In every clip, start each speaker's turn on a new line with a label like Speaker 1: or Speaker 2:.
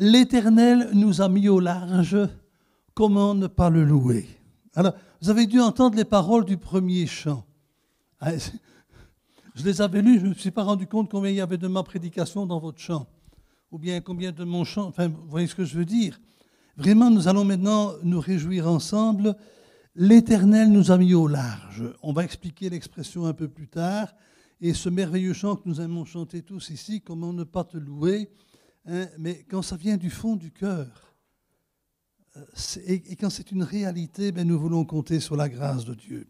Speaker 1: L'Éternel nous a mis au large, comment ne pas le louer Alors, vous avez dû entendre les paroles du premier chant. Ah, je les avais lues, je ne me suis pas rendu compte combien il y avait de ma prédication dans votre chant, ou bien combien de mon chant, enfin, vous voyez ce que je veux dire. Vraiment, nous allons maintenant nous réjouir ensemble. L'Éternel nous a mis au large. On va expliquer l'expression un peu plus tard. Et ce merveilleux chant que nous aimons chanter tous ici, Comment ne pas te louer, Hein, mais quand ça vient du fond du cœur, euh, et, quand c'est une réalité, ben, nous voulons compter sur la grâce de Dieu.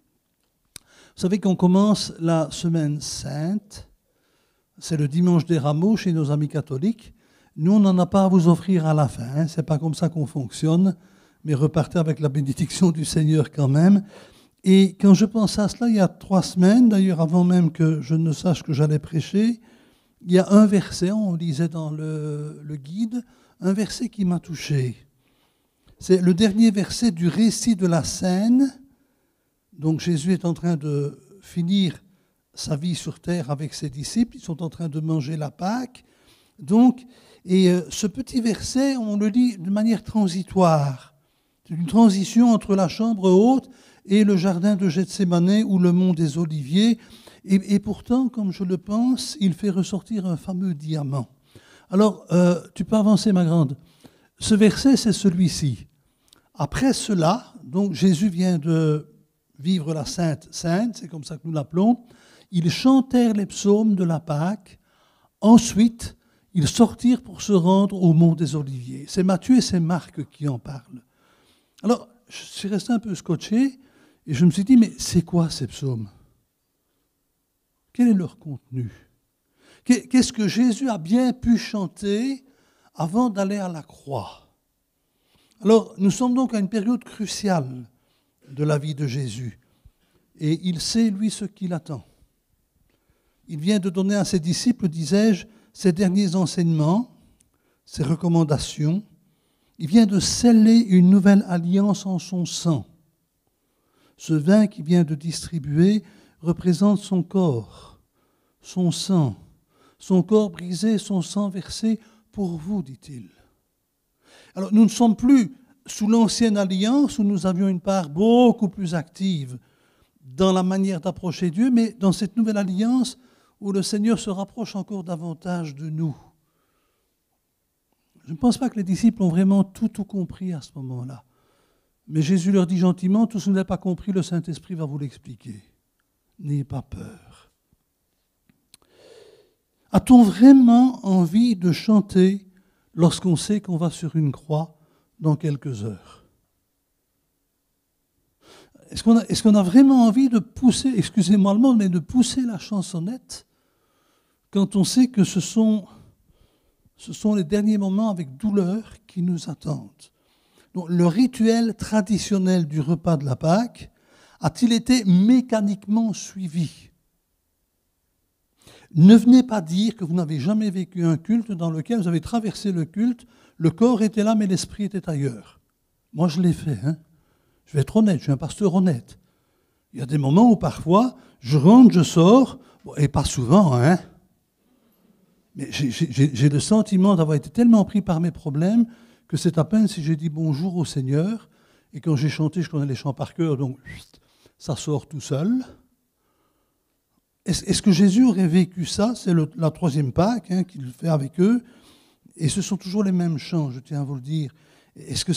Speaker 1: Vous savez qu'on commence la semaine sainte, c'est le dimanche des rameaux chez nos amis catholiques. Nous, on n'en a pas à vous offrir à la fin, hein. c'est pas comme ça qu'on fonctionne, mais repartez avec la bénédiction du Seigneur quand même. Et quand je pense à cela, il y a trois semaines, d'ailleurs avant même que je ne sache que j'allais prêcher, il y a un verset, on disait dans le, guide, un verset qui m'a touché. C'est le dernier verset du récit de la scène. Donc Jésus est en train de finir sa vie sur terre avec ses disciples. Ils sont en train de manger la Pâque. Donc, et euh, ce petit verset, on le lit de manière transitoire. C'est une transition entre la chambre haute et le jardin de Gethsemane ou le mont des Oliviers. Et, pourtant, comme je le pense, il fait ressortir un fameux diamant. Alors, euh, tu peux avancer, ma grande. Ce verset, c'est celui-ci. Après cela, donc Jésus vient de vivre la Sainte Sainte, c'est comme ça que nous l'appelons. Ils chantèrent les psaumes de la Pâque. Ensuite, ils sortirent pour se rendre au mont des Oliviers. C'est Matthieu et c'est Marc qui en parlent. Alors, je suis resté un peu scotché et je me suis dit, mais c'est quoi ces psaumes quel est leur contenu Qu'est-ce que Jésus a bien pu chanter avant d'aller à la croix Alors, nous sommes donc à une période cruciale de la vie de Jésus. Et il sait, lui, ce qu'il attend. Il vient de donner à ses disciples, disais-je, ses derniers enseignements, ses recommandations. Il vient de sceller une nouvelle alliance en son sang. Ce vin qu'il vient de distribuer représente son corps son sang, son corps brisé, son sang versé pour vous, dit-il. Alors nous ne sommes plus sous l'ancienne alliance où nous avions une part beaucoup plus active dans la manière d'approcher Dieu, mais dans cette nouvelle alliance où le Seigneur se rapproche encore davantage de nous. Je ne pense pas que les disciples ont vraiment tout, tout compris à ce moment-là. Mais Jésus leur dit gentiment, tout ce que vous n'avez pas compris, le Saint-Esprit va vous l'expliquer. N'ayez pas peur. A-t-on vraiment envie de chanter lorsqu'on sait qu'on va sur une croix dans quelques heures Est-ce qu'on a, vraiment envie de pousser, excusez-moi le mot, mais de pousser la chansonnette quand on sait que ce sont, ce sont les derniers moments avec douleur qui nous attendent Le rituel traditionnel du repas de la Pâque a-t-il été mécaniquement suivi ne venez pas dire que vous n'avez jamais vécu un culte dans lequel vous avez traversé le culte, le corps était là mais l'esprit était ailleurs. Moi je l'ai fait. Hein. Je vais être honnête, je suis un pasteur honnête. Il y a des moments où parfois je rentre, je sors, et pas souvent, hein. Mais j'ai le sentiment d'avoir été tellement pris par mes problèmes que c'est à peine si j'ai dit bonjour au Seigneur. Et quand j'ai chanté, je connais les chants par cœur, donc ça sort tout seul. Est-ce que Jésus aurait vécu ça C'est la troisième Pâque hein, qu'il fait avec eux. Et ce sont toujours les mêmes chants, je tiens à vous le dire. Est-ce que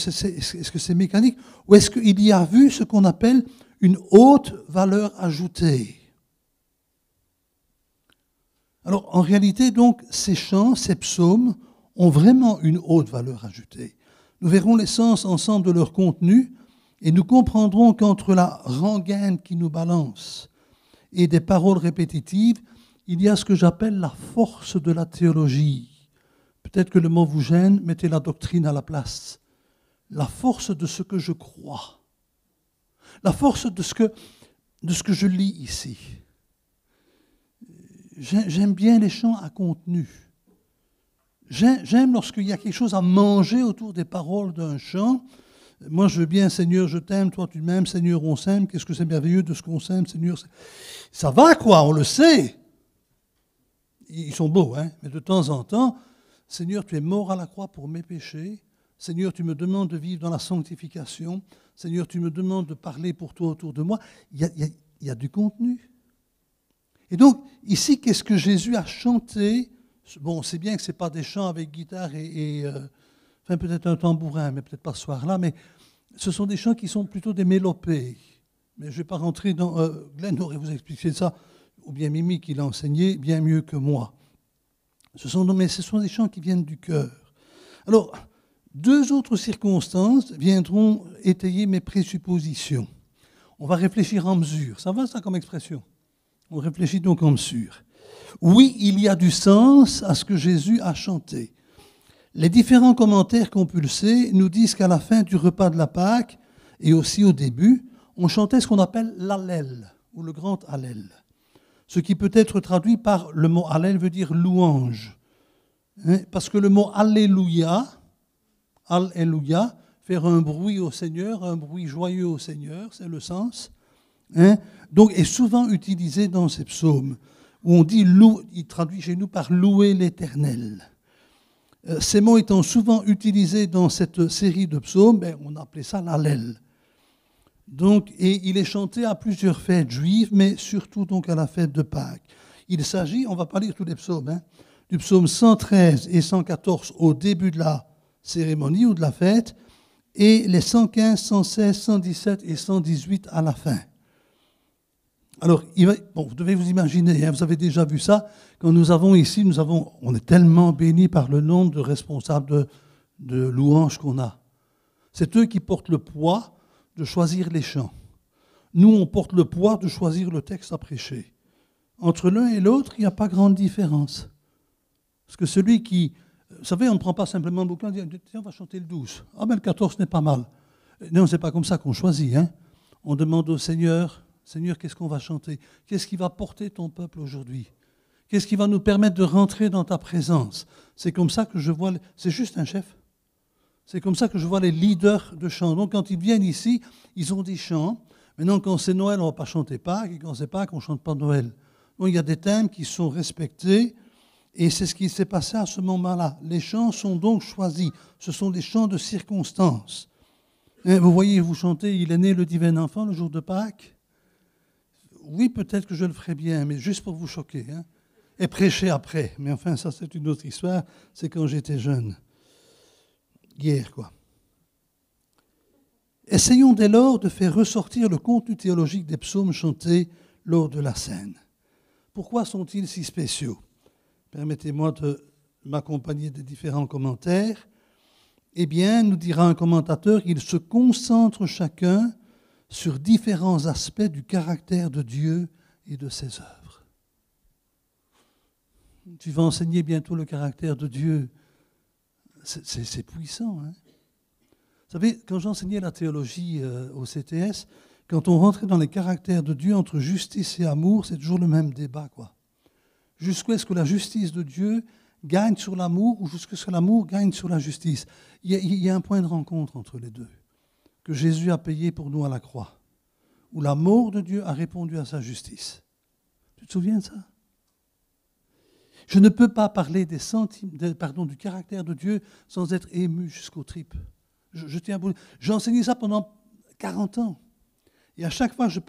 Speaker 1: c'est mécanique Ou est-ce qu'il y a vu ce qu'on appelle une haute valeur ajoutée Alors en réalité, donc, ces chants, ces psaumes ont vraiment une haute valeur ajoutée. Nous verrons l'essence ensemble de leur contenu et nous comprendrons qu'entre la rengaine qui nous balance et des paroles répétitives, il y a ce que j'appelle la force de la théologie. Peut-être que le mot vous gêne, mettez la doctrine à la place. La force de ce que je crois. La force de ce que, de ce que je lis ici. J'aime bien les chants à contenu. J'aime lorsqu'il y a quelque chose à manger autour des paroles d'un chant, moi, je veux bien, Seigneur, je t'aime, toi tu m'aimes, Seigneur, on s'aime, qu'est-ce que c'est merveilleux de ce qu'on s'aime, Seigneur. Ça va, quoi, on le sait. Ils sont beaux, hein, mais de temps en temps, Seigneur, tu es mort à la croix pour mes péchés. Seigneur, tu me demandes de vivre dans la sanctification. Seigneur, tu me demandes de parler pour toi autour de moi. Il y a, du contenu. Et donc, ici, qu'est-ce que Jésus a chanté Bon, sait bien que ce n'est pas des chants avec guitare et, euh, peut-être un tambourin, mais peut-être pas ce soir-là, mais ce sont des chants qui sont plutôt des mélopées. Mais je ne vais pas rentrer dans... Euh, Glenn aurait vous expliqué ça, ou bien Mimi qui l'a enseigné bien mieux que moi. Ce sont, mais ce sont des chants qui viennent du cœur. Alors, deux autres circonstances viendront étayer mes présuppositions. On va réfléchir en mesure. Ça va ça comme expression On réfléchit donc en mesure. Oui, il y a du sens à ce que Jésus a chanté. Les différents commentaires compulsés nous disent qu'à la fin du repas de la Pâque, et aussi au début, on chantait ce qu'on appelle l'allel ou le grand allel, Ce qui peut être traduit par le mot allel veut dire louange. Hein, parce que le mot Alléluia, Alléluia, faire un bruit au Seigneur, un bruit joyeux au Seigneur, c'est le sens. Hein, donc, est souvent utilisé dans ces psaumes, où on dit, il traduit chez nous par louer l'éternel. Euh, ces mots étant souvent utilisés dans cette série de psaumes, ben, on appelait ça l'allèle. Donc, et il est chanté à plusieurs fêtes juives, mais surtout donc à la fête de Pâques. Il s'agit, on ne va pas lire tous les psaumes, hein, du psaume 113 et 114 au début de la cérémonie ou de la fête, et les 115, 116, 117 et 118 à la fin. Alors, vous devez vous imaginer, hein, vous avez déjà vu ça, quand nous avons ici, nous avons, on est tellement béni par le nombre de responsables de, de louanges qu'on a. C'est eux qui portent le poids de choisir les chants. Nous, on porte le poids de choisir le texte à prêcher. Entre l'un et l'autre, il n'y a pas grande différence. Parce que celui qui... Vous savez, on ne prend pas simplement le bouquin dit, tiens, on va chanter le 12. Ah, mais le 14 n'est pas mal. Non, c'est pas comme ça qu'on choisit. Hein. On demande au Seigneur, Seigneur, qu'est-ce qu'on va chanter Qu'est-ce qui va porter ton peuple aujourd'hui Qu'est-ce qui va nous permettre de rentrer dans ta présence C'est comme ça que je vois, c'est juste un chef. C'est comme ça que je vois les leaders de chants. Donc quand ils viennent ici, ils ont des chants. Maintenant, quand c'est Noël, on ne va pas chanter Pâques, et quand c'est Pâques, on ne chante pas Noël. Donc il y a des thèmes qui sont respectés, et c'est ce qui s'est passé à ce moment-là. Les chants sont donc choisis. Ce sont des chants de circonstance. Eh, vous voyez, vous chantez Il est né le divin enfant le jour de Pâques oui, peut-être que je le ferai bien, mais juste pour vous choquer, hein, et prêcher après. Mais enfin, ça, c'est une autre histoire. C'est quand j'étais jeune. Hier, quoi. Essayons dès lors de faire ressortir le contenu théologique des psaumes chantés lors de la scène. Pourquoi sont-ils si spéciaux Permettez-moi de m'accompagner des différents commentaires. Eh bien, nous dira un commentateur, ils se concentrent chacun sur différents aspects du caractère de Dieu et de ses œuvres. Tu vas enseigner bientôt le caractère de Dieu. C'est puissant. Hein Vous savez, quand j'enseignais la théologie euh, au CTS, quand on rentrait dans les caractères de Dieu entre justice et amour, c'est toujours le même débat. quoi. Jusqu'où est-ce que la justice de Dieu gagne sur l'amour ou jusqu'où est-ce que l'amour gagne sur la justice il y a un point de rencontre entre les deux que Jésus a payé pour nous à la croix, où l'amour de Dieu a répondu à sa justice. Tu te souviens de ça Je ne peux pas parler du caractère de Dieu sans être ému jusqu'aux tripes. Je, tiens J'ai enseigné ça pendant 40 ans. Et à chaque fois que je,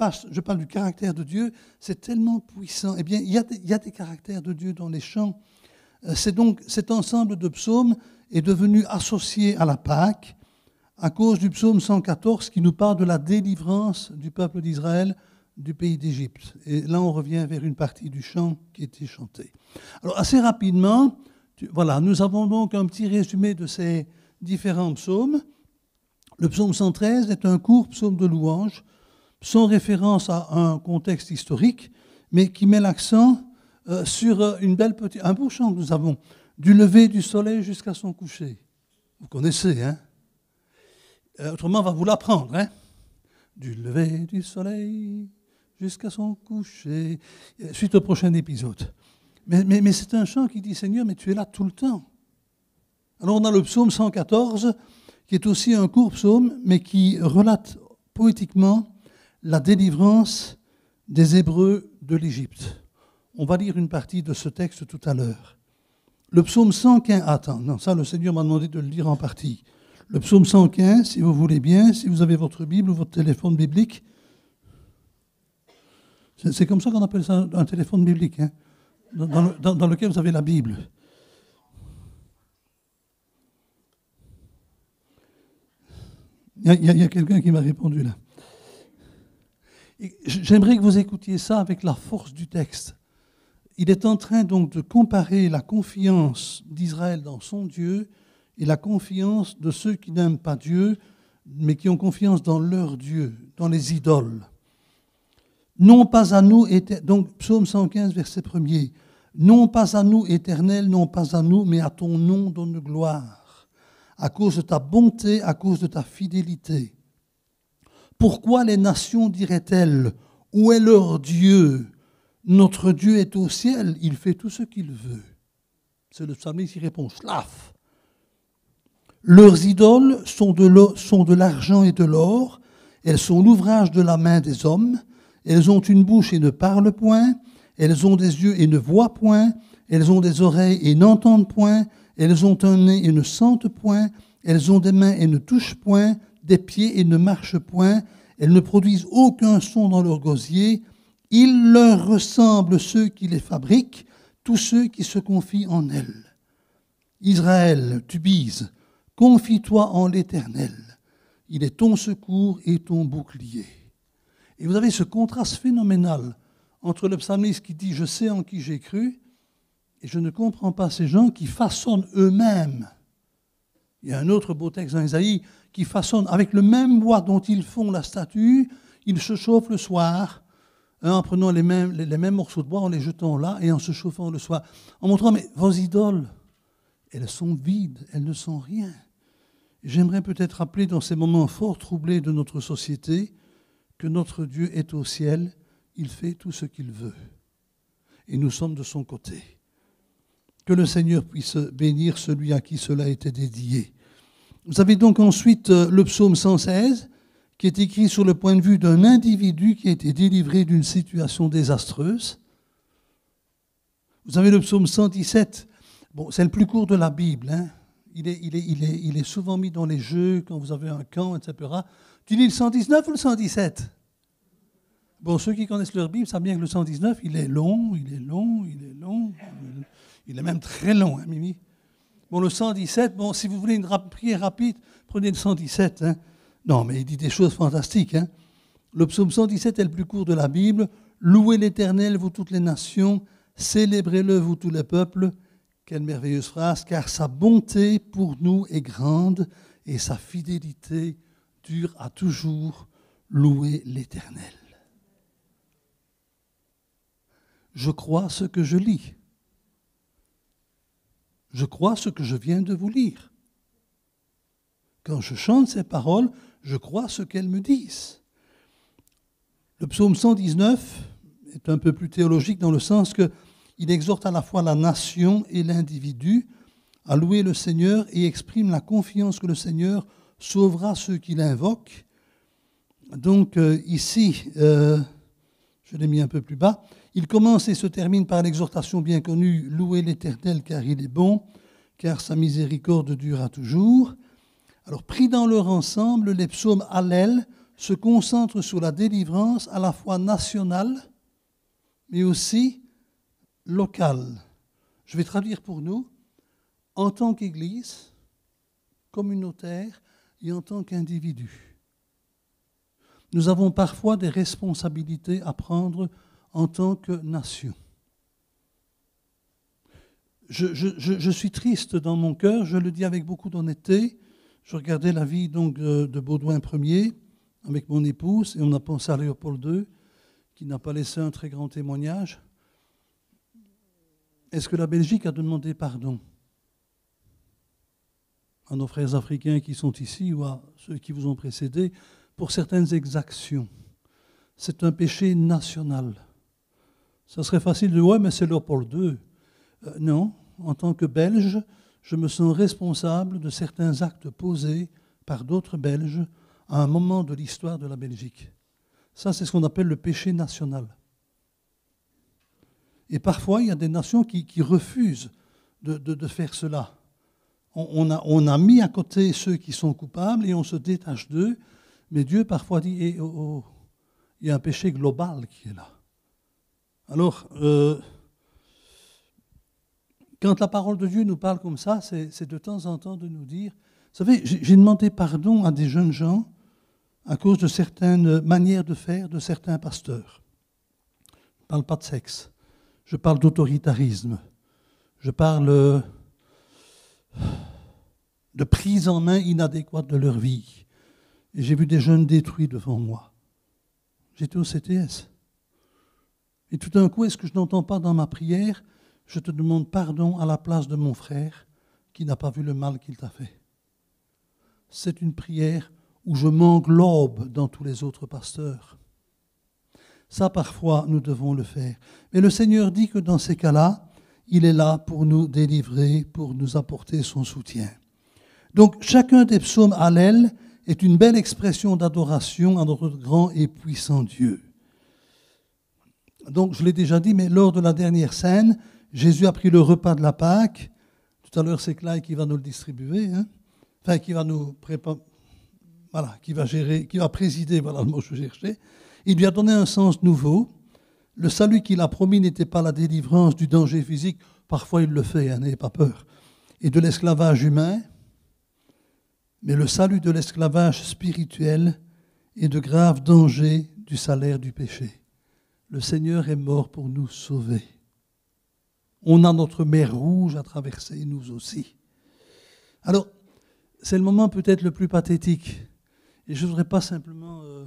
Speaker 1: parle du caractère de Dieu, c'est tellement puissant. Eh bien, il y, a des, caractères de Dieu dans les chants. Euh, c'est donc cet ensemble de psaumes est devenu associé à la Pâque, à cause du psaume 114 qui nous parle de la délivrance du peuple d'Israël du pays d'Égypte. Et là, on revient vers une partie du chant qui était chanté. Alors, assez rapidement, voilà, nous avons donc un petit résumé de ces différents psaumes. Le psaume 113 est un court psaume de louange, sans référence à un contexte historique, mais qui met l'accent euh, sur euh, une belle petite, un beau chant que nous avons, du lever du soleil jusqu'à son coucher. Vous connaissez, hein euh, autrement, on va vous l'apprendre. Hein du lever du soleil jusqu'à son coucher, euh, suite au prochain épisode. Mais, mais c'est un chant qui dit, Seigneur, mais tu es là tout le temps. Alors on a le psaume 114, qui est aussi un court psaume, mais qui relate poétiquement la délivrance des Hébreux de l'Égypte. On va lire une partie de ce texte tout à l'heure. Le psaume 115, attends, non, ça le Seigneur m'a demandé de le lire en partie. Le psaume 115, si vous voulez bien, si vous avez votre Bible ou votre téléphone biblique. C'est comme ça qu'on appelle ça un téléphone biblique, hein. dans, lequel vous avez la Bible. Il y a, a quelqu'un qui m'a répondu là. J'aimerais que vous écoutiez ça avec la force du texte. Il est en train donc de comparer la confiance d'Israël dans son Dieu et la confiance de ceux qui n'aiment pas Dieu, mais qui ont confiance dans leur Dieu, dans les idoles. Non pas à nous, donc psaume 115, verset 1 non pas à nous, éternel, non pas à nous, mais à ton nom donne gloire, à cause de ta bonté, à cause de ta fidélité. Pourquoi les nations diraient-elles, où est leur Dieu Notre Dieu est au ciel, il fait tout ce qu'il veut. C'est le psalmiste qui répond, Schlaf !» Leurs idoles sont de l'argent et de l'or, elles sont l'ouvrage de la main des hommes, elles ont une bouche et ne parlent point, elles ont des yeux et ne voient point, elles ont des oreilles et n'entendent point, elles ont un nez et ne sentent point, elles ont des mains et ne touchent point, des pieds et ne marchent point, elles ne produisent aucun son dans leur gosier, ils leur ressemblent ceux qui les fabriquent, tous ceux qui se confient en elles. Israël, tu bises, Confie-toi en l'Éternel. Il est ton secours et ton bouclier. Et vous avez ce contraste phénoménal entre le psalmiste qui dit Je sais en qui j'ai cru, et je ne comprends pas ces gens qui façonnent eux-mêmes. Il y a un autre beau texte dans Isaïe qui façonne avec le même bois dont ils font la statue, ils se chauffent le soir, hein, en prenant les mêmes, les mêmes morceaux de bois, en les jetant là et en se chauffant le soir, en montrant Mais vos idoles, elles sont vides, elles ne sont rien. J'aimerais peut-être rappeler dans ces moments fort troublés de notre société que notre Dieu est au ciel, il fait tout ce qu'il veut, et nous sommes de son côté. Que le Seigneur puisse bénir celui à qui cela était dédié. Vous avez donc ensuite euh, le psaume 116, qui est écrit sur le point de vue d'un individu qui a été délivré d'une situation désastreuse. Vous avez le psaume 117, Bon, c'est le plus court de la Bible. Hein. Il, est, il, est, il, est, il, est, souvent mis dans les jeux quand vous avez un camp, etc. Tu lis le 119 ou le 117 Bon, ceux qui connaissent leur Bible savent bien que le 119, il est long, il est long, il est long. Il est même très long, hein, Mimi. Bon, le 117, bon, si vous voulez une prière rapide, prenez le 117. Hein. Non, mais il dit des choses fantastiques. Le psaume 117 est le plus court de la Bible. Louez l'Éternel, vous toutes les nations. Célébrez-le, vous tous les peuples. Quelle merveilleuse phrase, car sa bonté pour nous est grande et sa fidélité dure à toujours. Louer l'Éternel. Je crois ce que je lis. Je crois ce que je viens de vous lire. Quand je chante ces paroles, je crois ce qu'elles me disent. Le psaume 119 est un peu plus théologique dans le sens que il exhorte à la fois la nation et l'individu à louer le Seigneur et exprime la confiance que le Seigneur sauvera ceux qui l'invoquent. Donc euh, ici, euh, je l'ai mis un peu plus bas, il commence et se termine par l'exhortation bien connue, louer l'Éternel car il est bon, car sa miséricorde durera toujours. Alors pris dans leur ensemble, les psaumes Hallel se concentrent sur la délivrance à la fois nationale, mais aussi local, Je vais traduire pour nous en tant qu'Église communautaire et en tant qu'individu. Nous avons parfois des responsabilités à prendre en tant que nation. Je, suis triste dans mon cœur, je le dis avec beaucoup d'honnêteté. Je regardais la vie donc euh, de Baudouin Ier avec mon épouse et on a pensé à Léopold II, qui n'a pas laissé un très grand témoignage. Est-ce que la Belgique a demandé pardon à nos frères africains qui sont ici ou à ceux qui vous ont précédés pour certaines exactions C'est un péché national. Ça serait facile de dire, ouais, mais c'est leur pour deux. Euh, non, en tant que Belge, je me sens responsable de certains actes posés par d'autres Belges à un moment de l'histoire de la Belgique. Ça, c'est ce qu'on appelle le péché national. Et parfois, il y a des nations qui, refusent de, faire cela. On, a, mis à côté ceux qui sont coupables et on se détache d'eux. Mais Dieu parfois dit, eh, oh, oh il y a un péché global qui est là. Alors, euh, quand la parole de Dieu nous parle comme ça, c'est de temps en temps de nous dire, vous savez, j'ai demandé pardon à des jeunes gens à cause de certaines manières de faire de certains pasteurs. Je ne parle pas de sexe je parle d'autoritarisme, je parle euh, de prise en main inadéquate de leur vie. Et j'ai vu des jeunes détruits devant moi. J'étais au CTS. Et tout d'un coup, est-ce que je n'entends pas dans ma prière, je te demande pardon à la place de mon frère qui n'a pas vu le mal qu'il t'a fait C'est une prière où je m'englobe dans tous les autres pasteurs. Ça, parfois, nous devons le faire. Mais le Seigneur dit que dans ces cas-là, il est là pour nous délivrer, pour nous apporter son soutien. Donc chacun des psaumes à est une belle expression d'adoration à notre grand et puissant Dieu. Donc je l'ai déjà dit, mais lors de la dernière scène, Jésus a pris le repas de la Pâque. Tout à l'heure, c'est Clay qui va nous le distribuer, hein. enfin qui va nous préparer, voilà, qui va gérer, qui va présider, voilà le mot que je cherchais. Il lui a donné un sens nouveau. Le salut qu'il a promis n'était pas la délivrance du danger physique, parfois il le fait, hein, n'ayez pas peur, et de l'esclavage humain, mais le salut de l'esclavage spirituel et de graves dangers du salaire du péché. Le Seigneur est mort pour nous sauver. On a notre mer rouge à traverser, nous aussi. Alors, c'est le moment peut-être le plus pathétique. Et je ne voudrais pas simplement euh,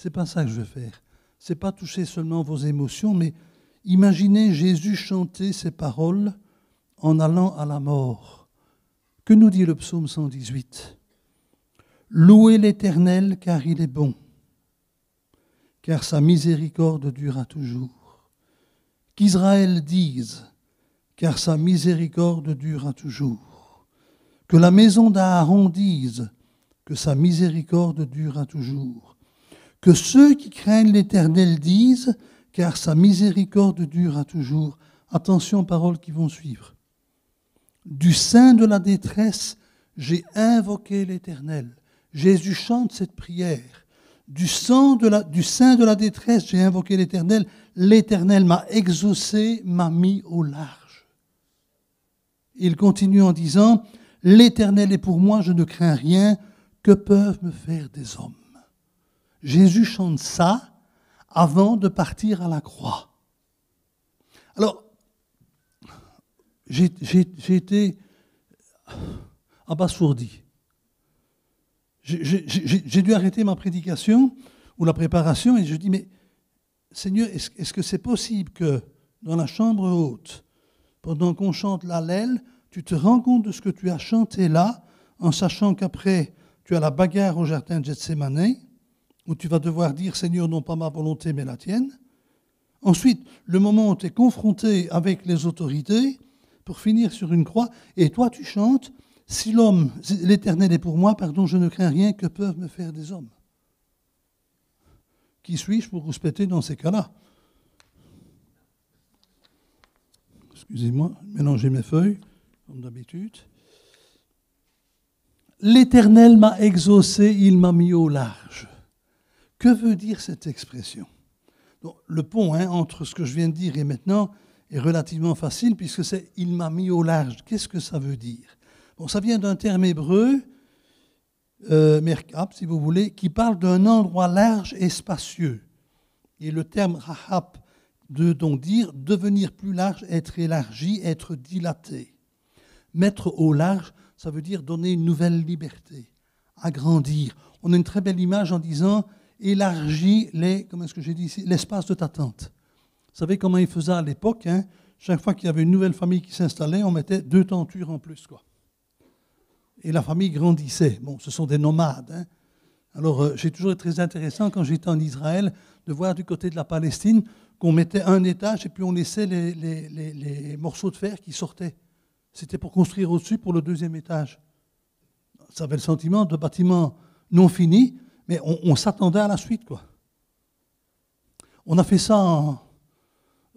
Speaker 1: c'est pas ça que je veux faire. C'est pas toucher seulement vos émotions, mais imaginez Jésus chanter ces paroles en allant à la mort. Que nous dit le psaume 118 Louez l'Éternel car il est bon, car sa miséricorde durera toujours. Qu'Israël dise, car sa miséricorde durera toujours. Que la maison d'Aaron dise, que sa miséricorde durera toujours. Que ceux qui craignent l'Éternel disent, car sa miséricorde dure à toujours. Attention aux paroles qui vont suivre. Du sein de la détresse, j'ai invoqué l'Éternel. Jésus chante cette prière. Du, du sein de la détresse, j'ai invoqué l'Éternel. L'Éternel m'a exaucé, m'a mis au large. Il continue en disant, L'Éternel est pour moi, je ne crains rien. Que peuvent me faire des hommes Jésus chante ça avant de partir à la croix. Alors, j'ai été abasourdi. J'ai dû arrêter ma prédication ou la préparation et je dis, mais Seigneur, est-ce que c'est possible que dans la chambre haute, pendant qu'on chante l'allèle, tu te rends compte de ce que tu as chanté là, en sachant qu'après, tu as la bagarre au jardin de Gethsemane où tu vas devoir dire Seigneur, non pas ma volonté, mais la tienne. Ensuite, le moment où tu es confronté avec les autorités, pour finir sur une croix, et toi tu chantes Si l'homme, l'Éternel est pour moi, pardon, je ne crains rien que peuvent me faire des hommes. Qui suis-je pour respecter dans ces cas-là Excusez-moi, mélanger mes feuilles, comme d'habitude. L'Éternel m'a exaucé, il m'a mis au large. Que veut dire cette expression Le pont hein, entre ce que je viens de dire et maintenant est relativement facile puisque c'est ⁇ il m'a mis au large ⁇ Qu'est-ce que ça veut dire bon, Ça vient d'un terme hébreu, euh, merkab si vous voulez, qui parle d'un endroit large et spacieux. Et le terme rahab de donc dire devenir plus large, être élargi, être dilaté. Mettre au large, ça veut dire donner une nouvelle liberté, agrandir. On a une très belle image en disant élargit les, comment est-ce que j'ai dit l'espace de ta tente Vous savez comment il faisait à l'époque hein? Chaque fois qu'il y avait une nouvelle famille qui s'installait, on mettait deux tentures en plus. Quoi. Et la famille grandissait. Bon, ce sont des nomades. Hein. Alors, j'ai euh, toujours été très intéressant quand j'étais en Israël de voir du côté de la Palestine qu'on mettait un étage et puis on laissait les, les morceaux de fer qui sortaient. C'était pour construire au-dessus pour le deuxième étage. Ça avait le sentiment de bâtiment non fini, mais on, s'attendait à la suite, quoi. On a fait ça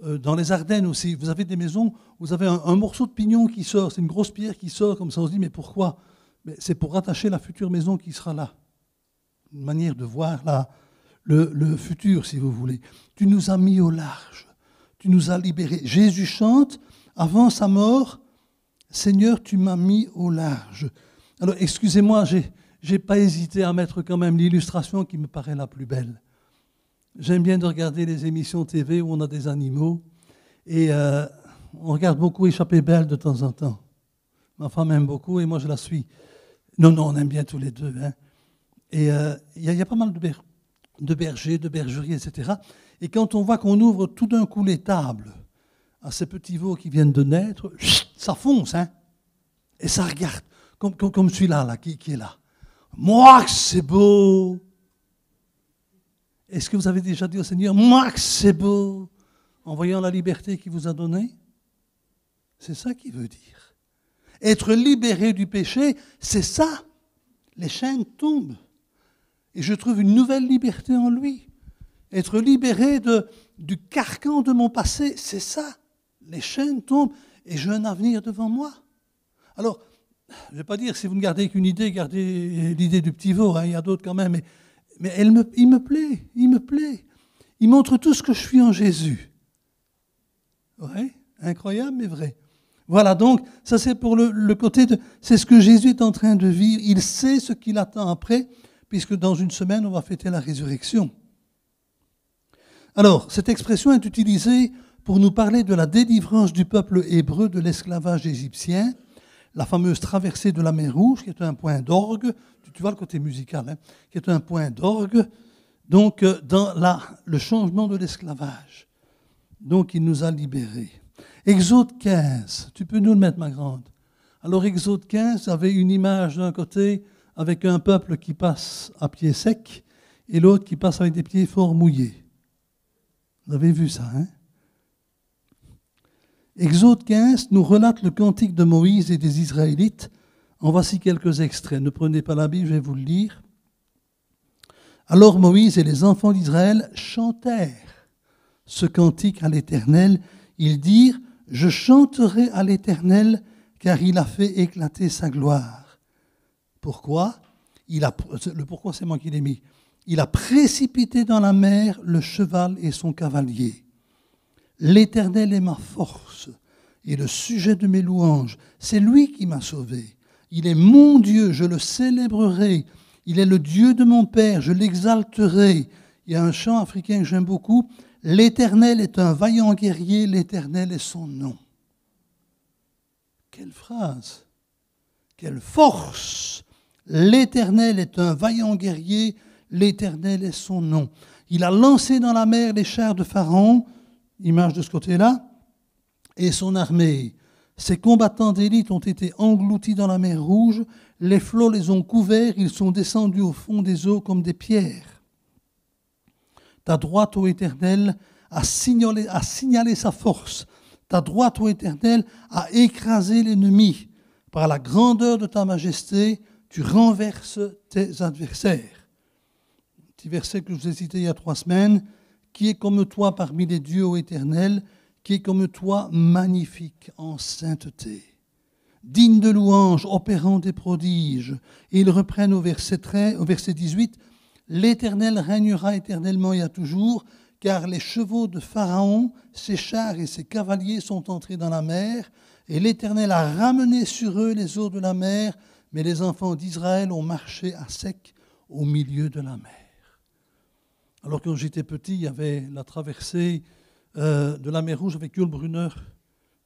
Speaker 1: euh, dans les Ardennes aussi. Vous avez des maisons, vous avez un, morceau de pignon qui sort, c'est une grosse pierre qui sort, comme ça on se dit, mais pourquoi C'est pour rattacher la future maison qui sera là. Une manière de voir le, le futur, si vous voulez. Tu nous as mis au large, tu nous as libérés. Jésus chante, avant sa mort, Seigneur, tu m'as mis au large. Alors, excusez-moi, j'ai j'ai pas hésité à mettre quand même l'illustration qui me paraît la plus belle. J'aime bien de regarder les émissions TV où on a des animaux et euh, on regarde beaucoup Échappée Belle de temps en temps. Ma femme aime beaucoup et moi je la suis. Non, non, on aime bien tous les deux. Hein. Et euh, il y, a pas mal de, de bergers, de bergeries, etc. Et quand on voit qu'on ouvre tout d'un coup les tables à ces petits veaux qui viennent de naître, ça fonce, hein Et ça regarde, comme, celui-là, là, qui est là. Moi, c'est beau. Est-ce que vous avez déjà dit au Seigneur, moi, c'est beau, en voyant la liberté qu'il vous a donnée C'est ça qu'il veut dire. Être libéré du péché, c'est ça. Les chaînes tombent. Et je trouve une nouvelle liberté en lui. Être libéré du carcan de mon passé, c'est ça. Les chaînes tombent et j'ai un avenir devant moi. Alors, je ne vais pas dire si vous ne gardez qu'une idée, gardez l'idée du petit veau, hein, il y a d'autres quand même, mais, elle il me plaît, il me plaît. Il montre tout ce que je suis en Jésus. Oui, incroyable mais vrai. Voilà donc, ça c'est pour le, le, côté de, c'est ce que Jésus est en train de vivre, il sait ce qu'il attend après, puisque dans une semaine on va fêter la résurrection. Alors, cette expression est utilisée pour nous parler de la délivrance du peuple hébreu de l'esclavage égyptien, la fameuse traversée de la mer Rouge, qui est un point d'orgue, tu, vois le côté musical, hein, qui est un point d'orgue, donc euh, dans la, le changement de l'esclavage. Donc il nous a libérés. Exode 15, tu peux nous le mettre, ma grande. Alors Exode 15 avait une image d'un côté avec un peuple qui passe à pied secs et l'autre qui passe avec des pieds fort mouillés. Vous avez vu ça, hein Exode 15 nous relate le cantique de Moïse et des Israélites. En voici quelques extraits. Ne prenez pas la Bible, je vais vous le lire. Alors Moïse et les enfants d'Israël chantèrent ce cantique à l'Éternel. Ils dirent, Je chanterai à l'Éternel, car il a fait éclater sa gloire. Pourquoi il a, Le pourquoi, c'est moi qui l'ai mis. Il a précipité dans la mer le cheval et son cavalier. L'Éternel est ma force et le sujet de mes louanges. C'est lui qui m'a sauvé. Il est mon Dieu, je le célébrerai. Il est le Dieu de mon Père, je l'exalterai. Il y a un chant africain que j'aime beaucoup. L'Éternel est un vaillant guerrier, l'Éternel est son nom. Quelle phrase, quelle force. L'Éternel est un vaillant guerrier, l'Éternel est son nom. Il a lancé dans la mer les chars de Pharaon, image de ce côté-là, et son armée. Ses combattants d'élite ont été engloutis dans la mer Rouge, les flots les ont couverts, ils sont descendus au fond des eaux comme des pierres. Ta droite, ô Éternel, a signalé, a signalé sa force. Ta droite, ô Éternel, a écrasé l'ennemi. Par la grandeur de ta majesté, tu renverses tes adversaires. Petit verset que je vous ai cité il y a trois semaines qui est comme toi parmi les dieux, ô Éternel, qui est comme toi magnifique en sainteté, digne de louange, opérant des prodiges. Et ils reprennent au verset, 18, L'Éternel régnera éternellement et à toujours, car les chevaux de Pharaon, ses chars et ses cavaliers sont entrés dans la mer, et l'Éternel a ramené sur eux les eaux de la mer, mais les enfants d'Israël ont marché à sec au milieu de la mer. Alors quand j'étais petit, il y avait la traversée euh, de la mer Rouge avec Jules Brunner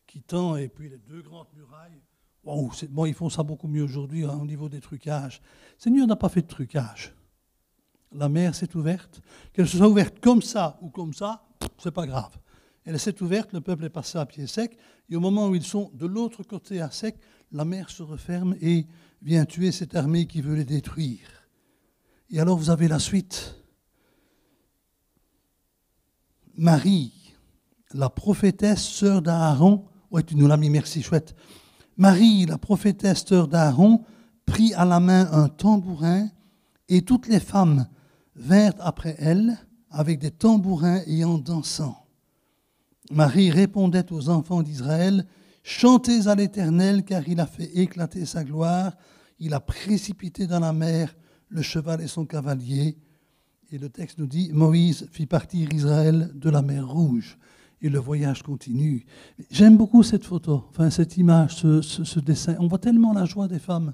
Speaker 1: qui tend, et puis les deux grandes murailles. bon, ils font ça beaucoup mieux aujourd'hui hein, au niveau des trucages. Seigneur n'a pas fait de trucage. La mer s'est ouverte. Qu'elle se soit ouverte comme ça ou comme ça, c'est pas grave. Elle s'est ouverte, le peuple est passé à pied sec, et au moment où ils sont de l'autre côté à sec, la mer se referme et vient tuer cette armée qui veut les détruire. Et alors vous avez la suite. Marie, la prophétesse, sœur d'Aaron, tu nous l'as mis, merci, chouette. Marie, la prophétesse, sœur d'Aaron, prit à la main un tambourin, et toutes les femmes vinrent après elle avec des tambourins et en dansant. Marie répondait aux enfants d'Israël, Chantez à l'Éternel, car il a fait éclater sa gloire, il a précipité dans la mer le cheval et son cavalier, et le texte nous dit, Moïse fit partir Israël de la mer Rouge. Et le voyage continue. J'aime beaucoup cette photo, enfin cette image, ce, ce dessin. On voit tellement la joie des femmes,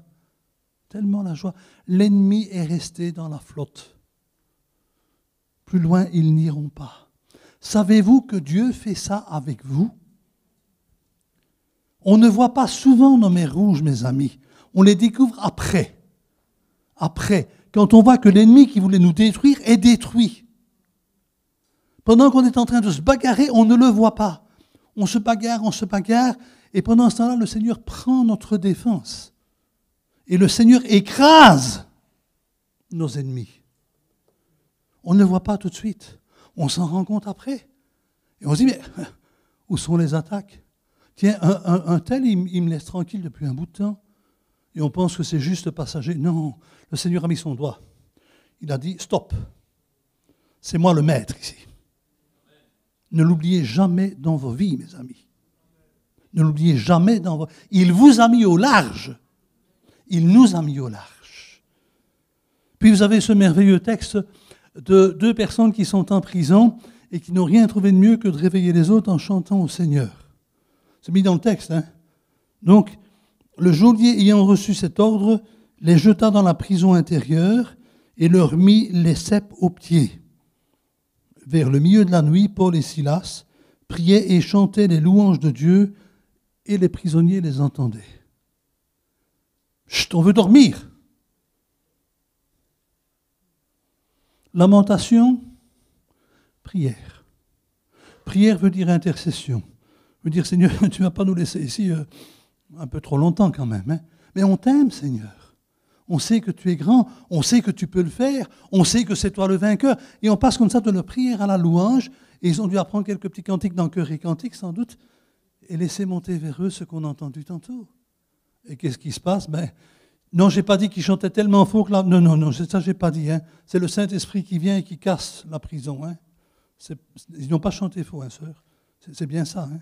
Speaker 1: tellement la joie. L'ennemi est resté dans la flotte. Plus loin, ils n'iront pas. Savez-vous que Dieu fait ça avec vous On ne voit pas souvent nos mers rouges, mes amis. On les découvre après. Après, quand on voit que l'ennemi qui voulait nous détruire est détruit. Pendant qu'on est en train de se bagarrer, on ne le voit pas. On se bagarre, on se bagarre, et pendant ce temps-là, le Seigneur prend notre défense. Et le Seigneur écrase nos ennemis. On ne le voit pas tout de suite. On s'en rend compte après. Et on se dit, mais où sont les attaques Tiens, un, tel, il, il me laisse tranquille depuis un bout de temps. Et on pense que c'est juste passager. Non, le Seigneur a mis son doigt. Il a dit, stop, c'est moi le maître ici. Ne l'oubliez jamais dans vos vies, mes amis. Ne l'oubliez jamais dans vos... Il vous a mis au large. Il nous a mis au large. Puis vous avez ce merveilleux texte de deux personnes qui sont en prison et qui n'ont rien trouvé de mieux que de réveiller les autres en chantant au Seigneur. C'est mis dans le texte. Hein Donc, le geôlier ayant reçu cet ordre, les jeta dans la prison intérieure et leur mit les cèpes aux pieds. Vers le milieu de la nuit, Paul et Silas priaient et chantaient les louanges de Dieu et les prisonniers les entendaient. Chut, on veut dormir. Lamentation, prière. Prière veut dire intercession. Veut dire Seigneur, tu ne vas pas nous laisser ici euh, un peu trop longtemps quand même. Hein. Mais on t'aime Seigneur. On sait que tu es grand, on sait que tu peux le faire, on sait que c'est toi le vainqueur. Et on passe comme ça de la prière à la louange. Et ils ont dû apprendre quelques petits cantiques dans Cœur et Cantique, sans doute, et laisser monter vers eux ce qu'on a entendu tantôt. Et qu'est-ce qui se passe ben, Non, j'ai pas dit qu'ils chantaient tellement faux que là. Non, non, non, ça, j'ai pas dit. Hein. C'est le Saint-Esprit qui vient et qui casse la prison. Hein. Ils n'ont pas chanté faux, hein, sœur. C'est bien ça. Hein.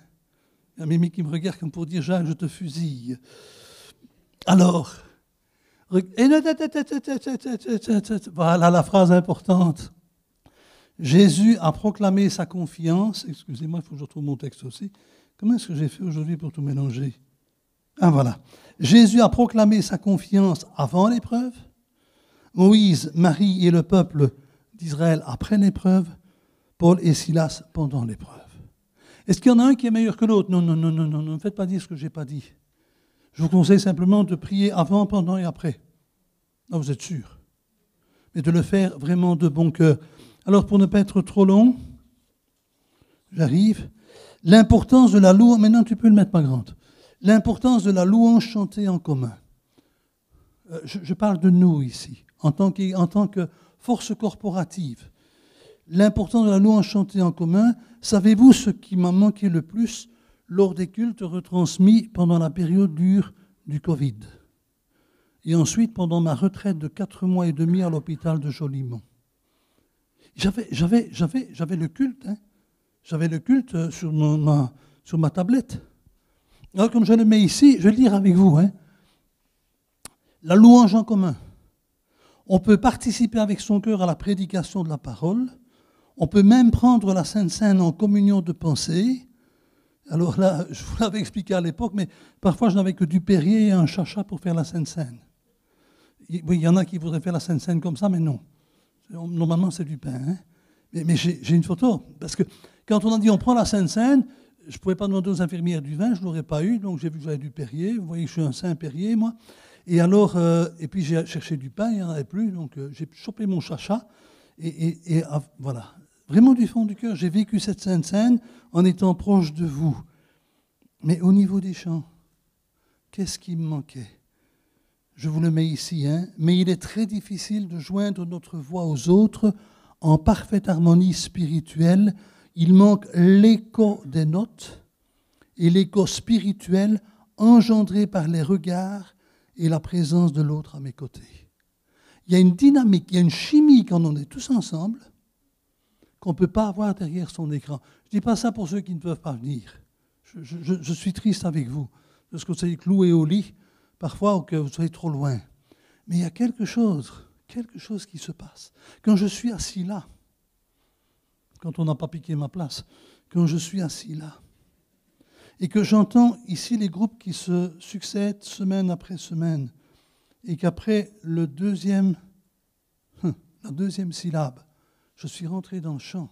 Speaker 1: Il y a Mimi qui me regarde comme pour dire Jeanne, je te fusille. Alors. Voilà la phrase importante. Jésus a proclamé sa confiance. Excusez-moi, il faut que je retrouve mon texte aussi. Comment est-ce que j'ai fait aujourd'hui pour tout mélanger Ah voilà. Jésus a proclamé sa confiance avant l'épreuve. Moïse, Marie et le peuple d'Israël après l'épreuve. Paul et Silas pendant l'épreuve. Est-ce qu'il y en a un qui est meilleur que l'autre Non, non, non, non, non, ne me faites pas dire ce que je n'ai pas dit. Je vous conseille simplement de prier avant, pendant et après. vous êtes sûr. Mais de le faire vraiment de bon cœur. Alors, pour ne pas être trop long, j'arrive. L'importance de la louange, maintenant tu peux le mettre, pas grande. L'importance de la louange chantée en commun. Euh, je, parle de nous ici, en tant que, en tant que force corporative. L'importance de la louange chantée en commun. Savez-vous ce qui m'a manqué le plus lors des cultes retransmis pendant la période dure du Covid. Et ensuite, pendant ma retraite de quatre mois et demi à l'hôpital de Jolimont. J'avais, j'avais, le culte, hein. j'avais le culte sur, mon, ma, sur ma tablette. Alors, comme je le mets ici, je vais le lire avec vous. Hein. La louange en commun. On peut participer avec son cœur à la prédication de la parole. On peut même prendre la Sainte Seine en communion de pensée alors là, je vous l'avais expliqué à l'époque, mais parfois je n'avais que du Perrier et un chacha pour faire la sainte seine Oui, il y en a qui voudraient faire la sainte seine comme ça, mais non. Normalement, c'est du pain. Hein. mais, j'ai une photo. Parce que quand on a dit on prend la sainte seine je ne pouvais pas demander aux infirmières du vin, je ne l'aurais pas eu, donc j'ai vu que j'avais du Perrier. Vous voyez, je suis un saint Perrier, moi. Et alors, euh, et puis j'ai cherché du pain, il n'y en avait plus, donc euh, j'ai chopé mon chacha. Et, et, ah, voilà, vraiment du fond du cœur, j'ai vécu cette sainte scène en étant proche de vous. Mais au niveau des chants, qu'est-ce qui me manquait Je vous le mets ici, hein mais il est très difficile de joindre notre voix aux autres en parfaite harmonie spirituelle. Il manque l'écho des notes et l'écho spirituel engendré par les regards et la présence de l'autre à mes côtés. Il y a une dynamique, il y a une chimie quand on est tous ensemble qu'on ne peut pas avoir derrière son écran. Je ne dis pas ça pour ceux qui ne peuvent pas venir. Je, suis triste avec vous, parce que vous êtes cloué au lit, parfois, ou que vous soyez trop loin. Mais il y a quelque chose, quelque chose qui se passe. Quand je suis assis là, quand on n'a pas piqué ma place, quand je suis assis là, et que j'entends ici les groupes qui se succèdent semaine après semaine, et qu'après le deuxième, la deuxième syllabe, je suis rentré dans le champ.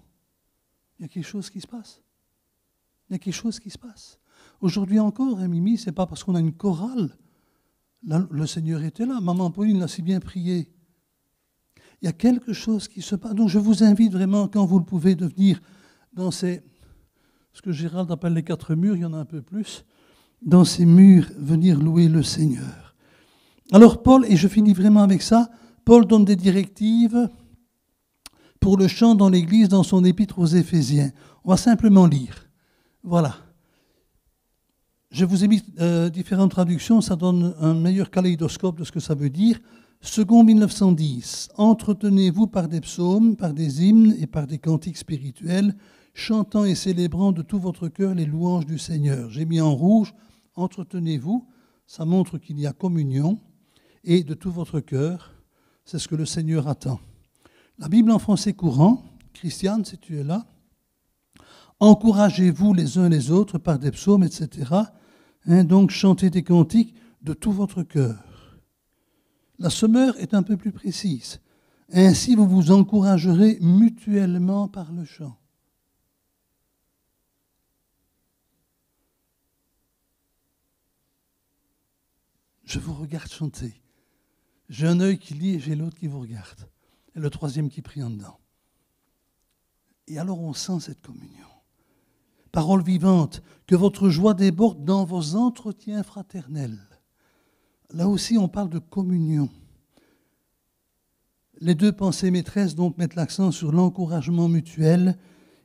Speaker 1: Il y a quelque chose qui se passe. Il y a quelque chose qui se passe. Aujourd'hui encore, Mimi, hein, Mimi, c'est pas parce qu'on a une chorale. le Seigneur était là. Maman Pauline l'a si bien prié. Il y a quelque chose qui se passe. Donc je vous invite vraiment, quand vous le pouvez, de venir dans ces, ce que Gérald appelle les quatre murs, il y en a un peu plus, dans ces murs, venir louer le Seigneur. Alors Paul, et je finis vraiment avec ça, Paul donne des directives pour le chant dans l'Église dans son épître aux Éphésiens. On va simplement lire. Voilà. Je vous ai mis euh, différentes traductions, ça donne un meilleur kaléidoscope de ce que ça veut dire. Second 1910, entretenez-vous par des psaumes, par des hymnes et par des cantiques spirituels, chantant et célébrant de tout votre cœur les louanges du Seigneur. J'ai mis en rouge, entretenez-vous, ça montre qu'il y a communion, et de tout votre cœur, c'est ce que le Seigneur attend. La Bible en français courant, Christiane, si tu es là, encouragez-vous les uns les autres par des psaumes, etc. Hein, donc chantez des cantiques de tout votre cœur. La semeur est un peu plus précise. Ainsi, vous vous encouragerez mutuellement par le chant. Je vous regarde chanter. J'ai un œil qui lit et j'ai l'autre qui vous regarde le troisième qui prie en dedans. Et alors on sent cette communion. Parole vivante, que votre joie déborde dans vos entretiens fraternels. Là aussi, on parle de communion. Les deux pensées maîtresses donc mettent l'accent sur l'encouragement mutuel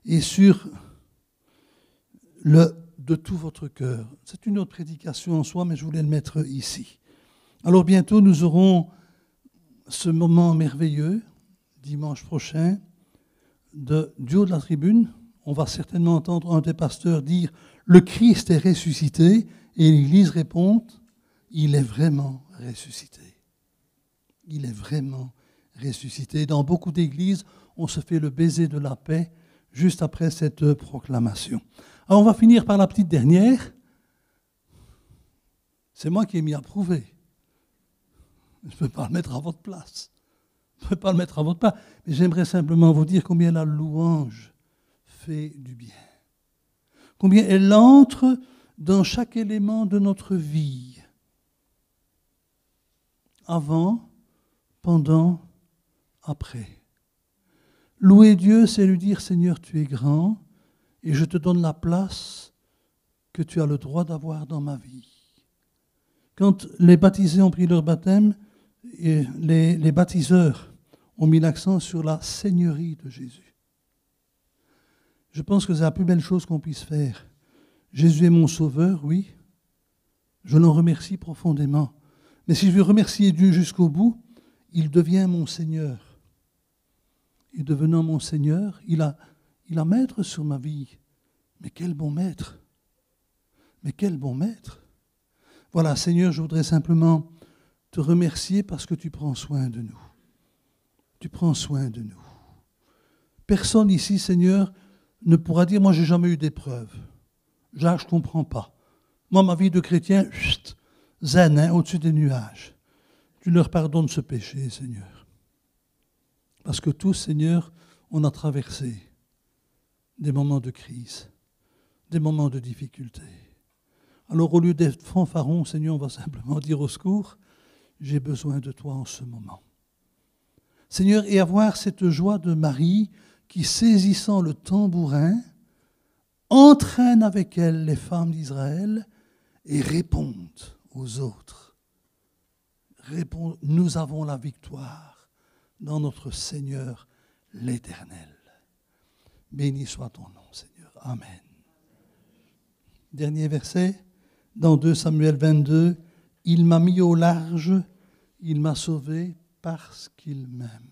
Speaker 1: et sur le de tout votre cœur. C'est une autre prédication en soi, mais je voulais le mettre ici. Alors bientôt, nous aurons ce moment merveilleux dimanche prochain, de, du haut de la tribune, on va certainement entendre un des pasteurs dire Le Christ est ressuscité, et l'Église répond Il est vraiment ressuscité. Il est vraiment ressuscité. Dans beaucoup d'églises, on se fait le baiser de la paix juste après cette proclamation. on va finir par la petite dernière. C'est moi qui ai mis à prouver. Je ne peux pas le mettre à votre place. Je ne peux pas le mettre à votre pas, mais j'aimerais simplement vous dire combien la louange fait du bien. Combien elle entre dans chaque élément de notre vie. Avant, pendant, après. Louer Dieu, c'est lui dire Seigneur, tu es grand et je te donne la place que tu as le droit d'avoir dans ma vie. Quand les baptisés ont pris leur baptême, et les baptiseurs on mis l'accent sur la Seigneurie de Jésus. Je pense que c'est la plus belle chose qu'on puisse faire. Jésus est mon Sauveur, oui. Je l'en remercie profondément. Mais si je veux remercier Dieu jusqu'au bout, il devient mon Seigneur. Et devenant mon Seigneur, il a, il a maître sur ma vie. Mais quel bon maître Mais quel bon maître Voilà, Seigneur, je voudrais simplement te remercier parce que tu prends soin de nous tu prends soin de nous. Personne ici, Seigneur, ne pourra dire, moi, j'ai jamais eu d'épreuve. je ne comprends pas. Moi, ma vie de chrétien, juste zen, hein, au-dessus des nuages. Tu leur pardonnes ce péché, Seigneur. Parce que tous, Seigneur, on a traversé des moments de crise, des moments de difficulté. Alors, au lieu d'être fanfaron, Seigneur, on va simplement dire au secours, j'ai besoin de toi en ce moment. Seigneur, et avoir cette joie de Marie qui, saisissant le tambourin, entraîne avec elle les femmes d'Israël et répondent aux autres. nous avons la victoire dans notre Seigneur l'Éternel. Béni soit ton nom, Seigneur. Amen. Dernier verset, dans 2 Samuel 22, Il m'a mis au large, il m'a sauvé parce qu'il m'aime.